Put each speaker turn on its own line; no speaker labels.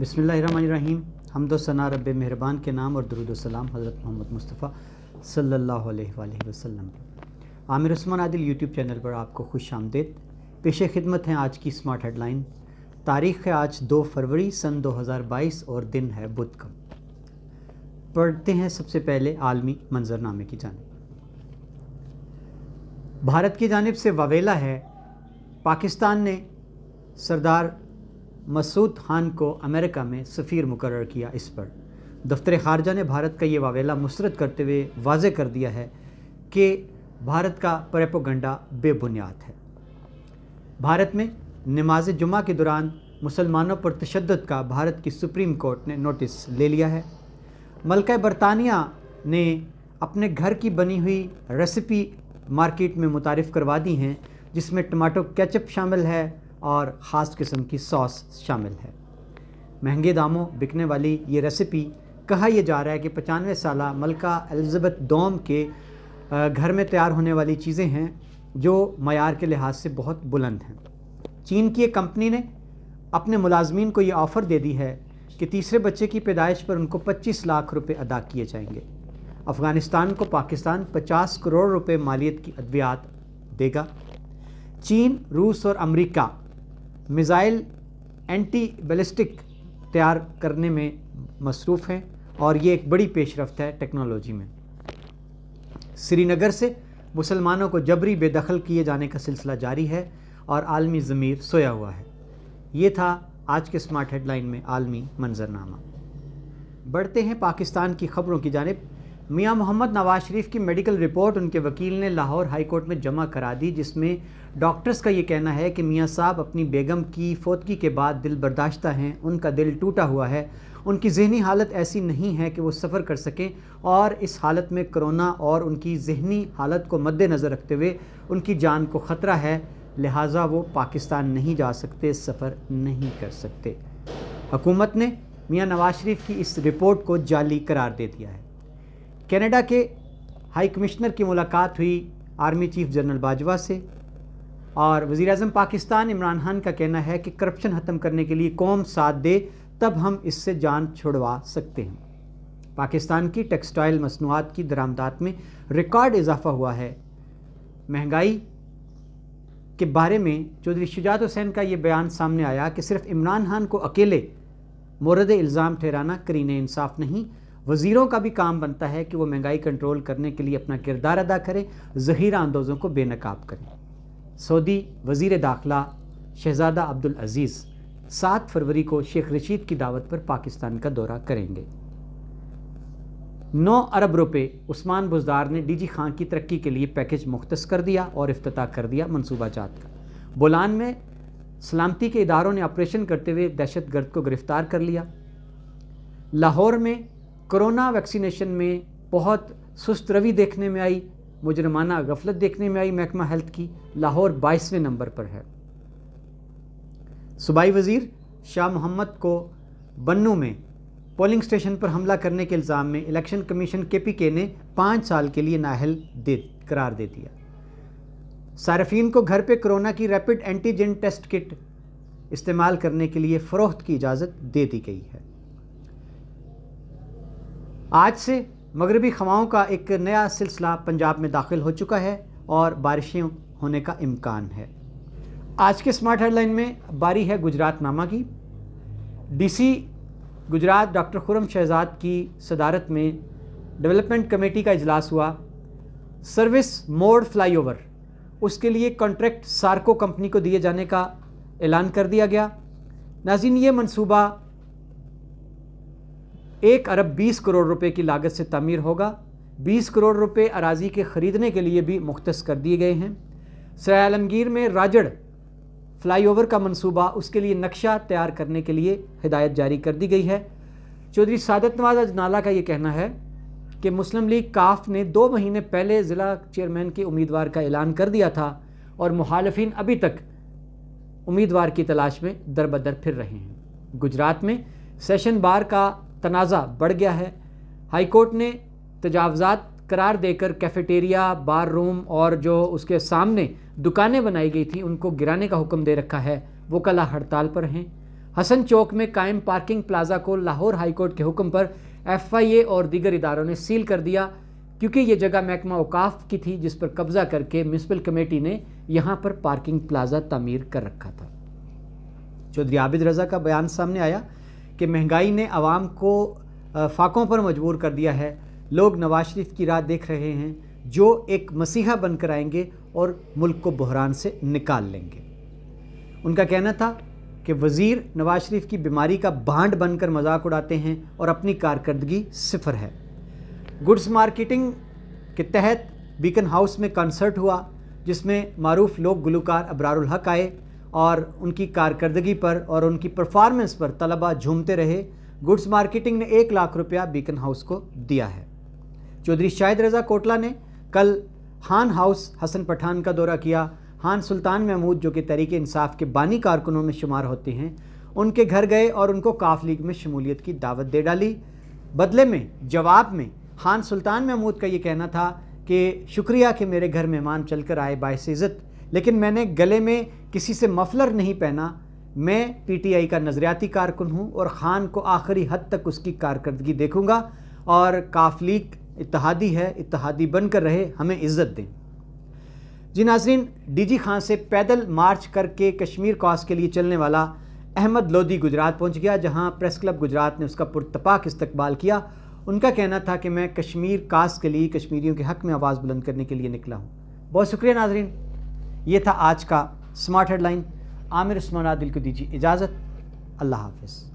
बसमीम हम दो तो सना रब मेहरबान के नाम और दरुदोसलाम हज़रत मोहम्मद मुस्तफ़ा सल्ला वसम आमिर उस्मान आदिल यूट्यूब चैनल पर आपको खुश आमदेद पेश खिदमत हैं आज की स्मार्ट हेडलाइन तारीख़ है आज 2 फरवरी सन 2022 और दिन है बुध का पढ़ते हैं सबसे पहले आलमी मंजरनामे की जानब भारत की जानब से ववेला है पाकिस्तान ने सरदार मसूद खान को अमेरिका में सफ़ीर मुकर किया इस पर दफ्तर खारजा ने भारत का ये वावेला मुस्रद करते हुए वाज कर दिया है कि भारत का परेपोगंडा बेबुनियाद है भारत में नमाज जुमा के दौरान मुसलमानों पर तशद का भारत की सुप्रीम कोर्ट ने नोटिस ले लिया है मलका बरतानिया ने अपने घर की बनी हुई रेसिपी मार्केट में मुतारफ़ करवा दी हैं जिसमें टमाटो कैचअप शामिल है और ख़ास किस्म की सॉस शामिल है महंगे दामों बिकने वाली ये रेसिपी कहा यह जा रहा है कि पचानवे साल मलका एलिज़बेथ डोम के घर में तैयार होने वाली चीज़ें हैं जो मैार के लिहाज से बहुत बुलंद हैं चीन की एक कंपनी ने अपने मुलाजमीन को ये ऑफ़र दे दी है कि तीसरे बच्चे की पैदाइश पर उनको 25 लाख रुपए अदा किए जाएंगे अफ़गानिस्तान को पाकिस्तान 50 करोड़ रुपए मालियत की अद्वियात देगा चीन रूस और अमेरिका मिज़ाइल एंटी बैलिस्टिक तैयार करने में मसरूफ़ हैं और ये एक बड़ी पेशरफ है टेक्नोलॉजी में श्रीनगर से मुसलमानों को जबरी बेदखल किए जाने का सिलसिला जारी है और आलमी ज़मीर सोया हुआ है ये था आज के स्मार्ट हेडलाइन में आलमी मंजरनामा बढ़ते हैं पाकिस्तान की खबरों की जानब मियां मोहम्मद नवाज शरीफ की मेडिकल रिपोर्ट उनके वकील ने लाहौर हाई कोर्ट में जमा करा दी जिसमें डॉक्टर्स का ये कहना है कि मियां साहब अपनी बेगम की फोतगी के बाद दिल बर्दाश्ता हैं उनका दिल टूटा हुआ है उनकी जहनी हालत ऐसी नहीं है कि वो सफ़र कर सकें और इस हालत में करोना और उनकी जहनी हालत को मद्देनज़र रखते हुए उनकी जान को ख़तरा है लिहाजा वो पाकिस्तान नहीं जा सकते सफ़र नहीं कर सकते हकूमत ने मियाँ नवाज शरीफ की इस रिपोर्ट को जाली करार दे दिया है कनाडा के हाई कमिश्नर की मुलाकात हुई आर्मी चीफ जनरल बाजवा से और वज़ी अजम पाकिस्तान इमरान खान का कहना है कि करप्शन ख़त्म करने के लिए कौम साथ दे तब हम इससे जान छुड़वा सकते हैं पाकिस्तान की टेक्सटाइल मसनूआत की दरामदात में रिकॉर्ड इजाफा हुआ है महंगाई के बारे में चौधरी शुजात हुसैन का ये बयान सामने आया कि सिर्फ इमरान खान को अकेले मुरद इल्ज़ाम ठहराना करीन इंसाफ नहीं वज़ीरों का भी काम बनता है कि वो महंगाई कंट्रोल करने के लिए अपना किरदार अदा करें जहीरा अंदोज़ों को बेनकाब करें सऊदी वजीर दाखिला शहज़ादा अब्दुल अज़ीज़ सात फरवरी को शेख रशीद की दावत पर पाकिस्तान का दौरा करेंगे नौ अरब रुपये उस्मान बुजदार ने डी जी खान की तरक्की के लिए पैकेज मुख्त कर दिया और अफ्ताह कर दिया मनसूबा जात का बोलान में सलामती के इदारों ने ऑपरेशन करते हुए दहशत गर्द को गिरफ़्तार कर लिया लाहौर में कोरोना वैक्सीनेशन में बहुत सुस्त रवि देखने में आई मुजरमाना गफलत देखने में आई महकमा हेल्थ की लाहौर बाईसवें नंबर पर है सूबाई वज़ीर शाह मोहम्मद को बन्नू में पोलिंग स्टेशन पर हमला करने के इल्ज़ाम में इलेक्शन कमीशन के पी के ने पाँच साल के लिए नाहल दे करार दे दिया सार्फिन को घर पर कोरोना की रैपिड एंटीजन टेस्ट किट इस्तेमाल करने के लिए फ़रोख्त की इजाज़त दे दी गई है आज से मगरबी खवाओं का एक नया सिलसिला पंजाब में दाखिल हो चुका है और बारिशें होने का इम्कान है आज के स्मार्ट हेडलाइन में बारी है गुजरात नामा की डीसी गुजरात डॉक्टर खुरम शहजाद की सदारत में डेवलपमेंट कमेटी का इजलास हुआ सर्विस मोड फ्लाईओवर उसके लिए कॉन्ट्रैक्ट सार्को कंपनी को दिए जाने का ऐलान कर दिया गया नाजिन ये मनसूबा एक अरब बीस करोड़ रुपए की लागत से तमीर होगा बीस करोड़ रुपए अराजी के ख़रीदने के लिए भी मुख्त कर दिए गए हैं सयालमगीर में राजड़ फ्लाईओवर का मंसूबा उसके लिए नक्शा तैयार करने के लिए हिदायत जारी कर दी गई है चौधरी सादत नवाज अजनाला का ये कहना है कि मुस्लिम लीग काफ ने दो महीने पहले ज़िला चेयरमैन के उम्मीदवार का ऐलान कर दिया था और मुहालफिन अभी तक उम्मीदवार की तलाश में दर बदर फिर रहे हैं गुजरात में सेशन बार का तनाज़ा बढ़ गया है हाईकोर्ट ने तजावज़ात करार देकर कैफेटेरिया बार रूम और जो उसके सामने दुकानें बनाई गई थी उनको गिराने का हुक्म दे रखा है वो कला हड़ताल पर हैं हसन चौक में कायम पार्किंग प्लाजा को लाहौर हाईकोर्ट के हुक्म पर एफआईए और दीगर इदारों ने सील कर दिया क्योंकि ये जगह महकमा अवकाफ की थी जिस पर कब्जा करके म्यूनसिपल कमेटी ने यहाँ पर पार्किंग प्लाजा तमीर कर रखा था चौधरी आबिद रज़ा का बयान सामने आया कि महंगाई ने आवाम को फाकों पर मजबूर कर दिया है लोग नवाज शरीफ की राह देख रहे हैं जो एक मसीहा बनकर आएंगे और मुल्क को बहरान से निकाल लेंगे उनका कहना था कि वज़ीर नवाज शरीफ की बीमारी का भांड बनकर मजाक उड़ाते हैं और अपनी कारकर्दगी सिफर है गुड्स मार्केटिंग के तहत बीकन हाउस में कंसर्ट हुआ जिसमें मरूफ लोक गुलकार अबरारुल हक आए और उनकी कारकर्दगी पर और उनकी परफॉर्मेंस पर तलबा झूमते रहे गुड्स मार्केटिंग ने एक लाख रुपया बीकन हाउस को दिया है चौधरी शाहिद रज़ा कोटला ने कल हान हाउस हसन पठान का दौरा किया हान सुल्तान महमूद जो कि तरीके इंसाफ के बानी कारकुनों में शुमार होते हैं उनके घर गए और उनको काफ लीग में शमूलियत की दावत दे डाली बदले में जवाब में हान सुल्तान महमूद का ये कहना था कि शुक्रिया कि मेरे घर मेहमान चल कर आए बायस इज़्ज़त लेकिन मैंने गले में किसी से मफलर नहीं पहना मैं पीटीआई का नज़रियाती कारकुन हूँ और ख़ान को आखिरी हद तक उसकी कारकर्दगी देखूँगा और काफलीग इतिहादी है इतिहादी बनकर रहे हमें इज़्ज़त दें जी नाजरीन डीजी खान से पैदल मार्च करके कश्मीर कॉस के लिए चलने वाला अहमद लोधी गुजरात पहुंच गया जहां प्रेस क्लब गुजरात ने उसका पुरतपाक इस्तकबाल किया उनका कहना था कि मैं कश्मीर कास्ट के लिए कश्मीरियों के हक़ में आवाज़ बुलंद करने के लिए निकला हूँ बहुत शुक्रिया नाजरीन ये था आज का स्मार्ट हेडलाइन आमिर उस्मान आदिल को दीजिए इजाज़त अल्लाह हाफिज़